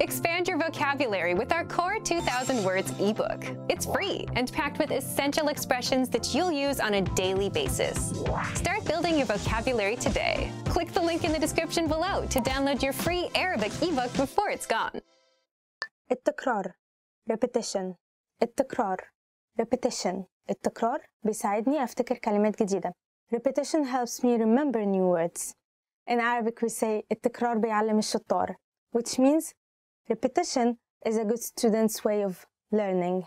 Expand your vocabulary with our Core 2000 Words ebook. It's free and packed with essential expressions that you'll use on a daily basis. Start building your vocabulary today. Click the link in the description below to download your free Arabic ebook before it's gone. التكرار repetition التكرار repetition التكرار بيساعدني أفتكر كلمات جديدة. Repetition helps me remember new words. In Arabic we say التكرار بيعلم الشطار which means Repetition is a good student's way of learning.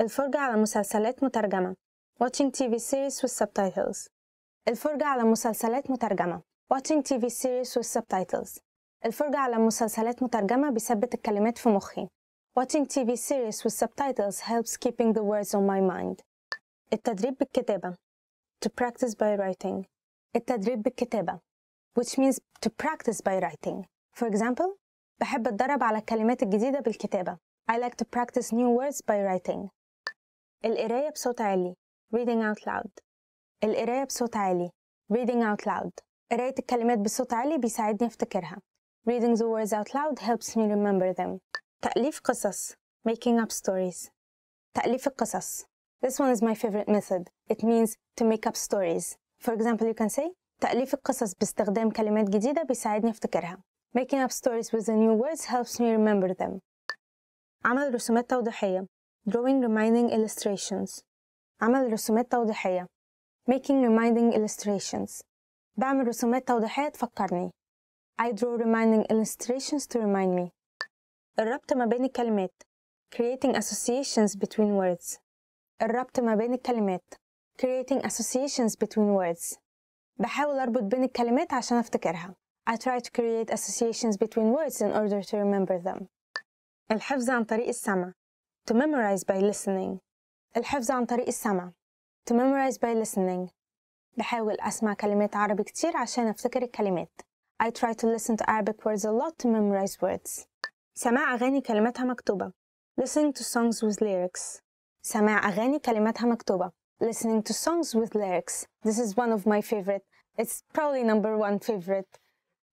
الفرجة على مسلسلات مترجمة watching TV series with subtitles الفرجة على مسلسلات مترجمة watching TV series with subtitles الفرجة على مسلسلات مترجمة بيثبت الكلمات في مخي watching TV series with subtitles helps keeping the words on my mind التدريب بالكتابة to practice by writing التدريب بالكتابة which means to practice by writing for example بحب أتدرب على الكلمات الجديدة بالكتابة I like to practice new words by writing القراية بصوت عالي reading out loud القراية بصوت عالي reading out loud قراية الكلمات بصوت عالي بيساعدني أفتكرها reading the words out loud helps me remember them تأليف قصص making up stories تأليف القصص This one is my favorite method. It means to make up stories. For example, you can say تأليف القصص باستخدام كلمات جديدة بيساعدني أفتكرها. Making up stories with the new words helps me remember them. عمل رسومات توضيحية Drawing reminding illustrations عمل رسومات توضيحية Making reminding illustrations بعمل رسومات توضيحية تفكرني I draw reminding illustrations to remind me الربط ما بين الكلمات Creating associations between words الربط ما بين الكلمات Creating associations between words بحاول أربط بين الكلمات عشان أفتكرها I try to create associations between words in order to remember them. الحفظ عن طريق السمع. To memorize by listening. الحفظ عن طريق السمع. To memorize by listening. بحاول أسمع كلمات عربي كتير عشان أفتكر الكلمات. I try to listen to Arabic words a lot to memorize words. سماع أغاني كلماتها مكتوبة. Listening to songs with lyrics. سماع أغاني كلماتها مكتوبة. Listening to songs with lyrics. This is one of my favorite. It's probably number one favorite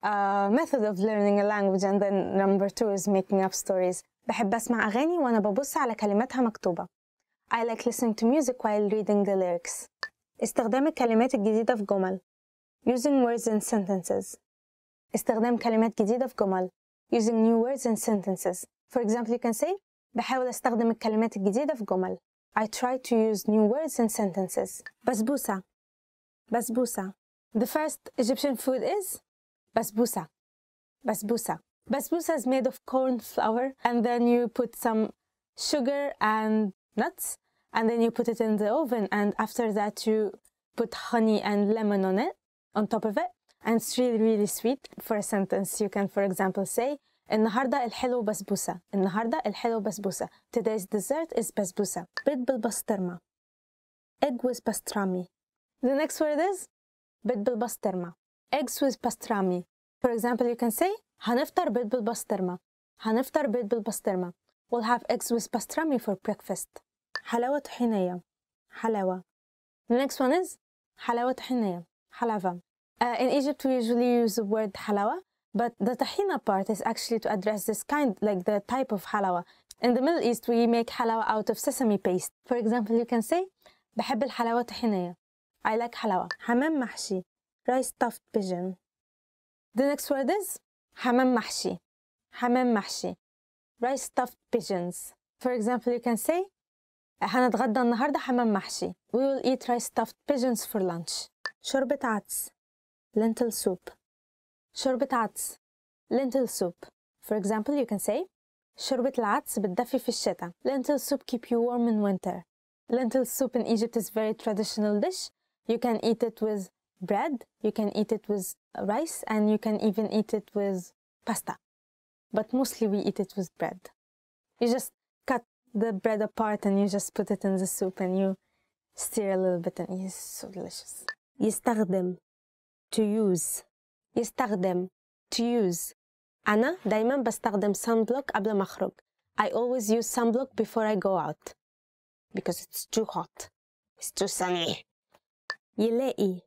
uh, method of learning a language and then number two is making up stories بحب أسمع أغاني وأنا ببص على كلماتها مكتوبة I like listening to music while reading the lyrics استخدام الكلمات الجديدة في جمل using words and sentences استخدام كلمات جديدة في جمل using new words in sentences for example you can say بحاول أستخدم الكلمات الجديدة في جمل I try to use new words and sentences بسبوسة بسبوسة The first Egyptian food is basbousa. Basbousa. Basbousa is made of corn flour and then you put some sugar and nuts and then you put it in the oven and after that you put honey and lemon on it, on top of it. And it's really, really sweet. For a sentence, you can, for example, say, النهاردة الحلو بسبوسة النهاردة الحلو بسبوسة Today's dessert is بسبوسة بيض بالبسطرمة Egg with pastrami The next word is بيض بالبسطرمة eggs with pastrami. For example, you can say "Haneftar بيض بالبسطرمة هنفطر بيض بالبسطرمة We'll have eggs with pastrami for breakfast. Halawa طحينية Halawa. The next one is halawa طحينية حلاوة uh, In Egypt we usually use the word halawa, but the tahina part is actually to address this kind, like the type of halawa. In the Middle East, we make halawa out of sesame paste. For example, you can say, بحب الحلاوة طحينية. I like halawa. Hamam mahshi rice stuffed pigeon. The next word is hamam mahshi. Hamam mahshi. Rice stuffed pigeons. For example, you can say هنتغدى النهاردة حمام محشي. We will eat rice stuffed pigeons for lunch. شوربة عدس. Lentil soup. شوربة عدس. Lentil soup. For example, you can say شوربة العدس بتدفي في الشتاء. Lentil soup keep you warm in winter. Lentil soup in Egypt is very traditional dish. You can eat it with bread, you can eat it with rice, and you can even eat it with pasta. But mostly we eat it with bread. You just cut the bread apart and you just put it in the soup and you stir a little bit and it's so delicious. يستخدم to use يستخدم to use أنا دايما بستخدم sunblock قبل ما أخرج I always use sunblock before I go out because it's too hot it's too sunny يلاقي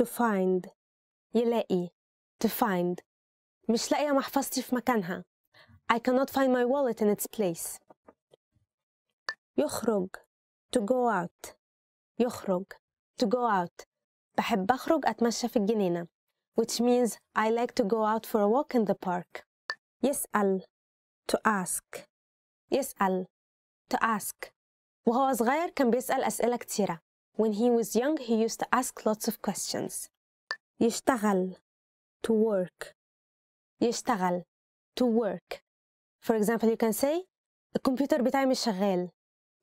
to find يلاقي to find مش لاقية محفظتي في مكانها I cannot find my wallet in its place يخرج to go out يخرج to go out بحب أخرج أتمشى في الجنينة which means I like to go out for a walk in the park يسأل to ask يسأل to ask وهو صغير كان بيسأل أسئلة كتيرة when he was young, he used to ask lots of questions. يشتغل to work. يشتغل to work. For example, you can say الكمبيوتر بتاعي مش شغال.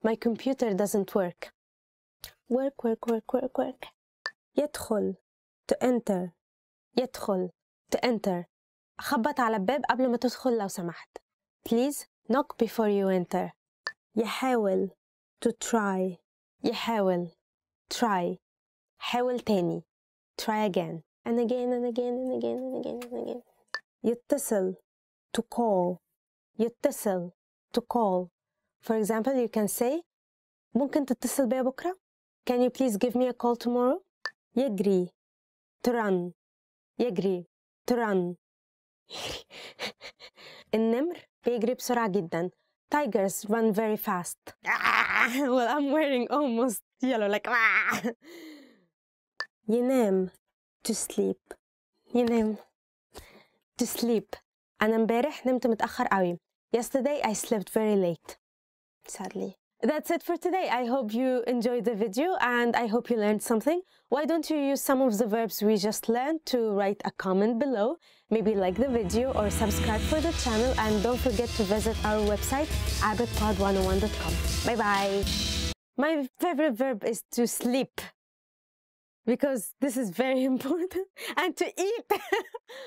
My computer doesn't work. Work, work, work, work, work. يدخل to enter. يدخل to enter. خبط على الباب قبل ما تدخل لو سمحت. Please knock before you enter. يحاول to try. يحاول try حاول تاني try again and again and again and again and again and again يتصل to call يتصل to call for example you can say ممكن تتصل بيا بكرة can you please give me a call tomorrow يجري to run يجري to run النمر بيجري بسرعة جدا tigers run very fast well I'm wearing almost yellow, like, ah! ينام to sleep ينام to sleep أنا امبارح نمت متأخر قوي yesterday I slept very late sadly That's it for today. I hope you enjoyed the video and I hope you learned something. Why don't you use some of the verbs we just learned to write a comment below, maybe like the video or subscribe for the channel and don't forget to visit our website abitpod101.com. Bye bye! My favorite verb is to sleep because this is very important and to eat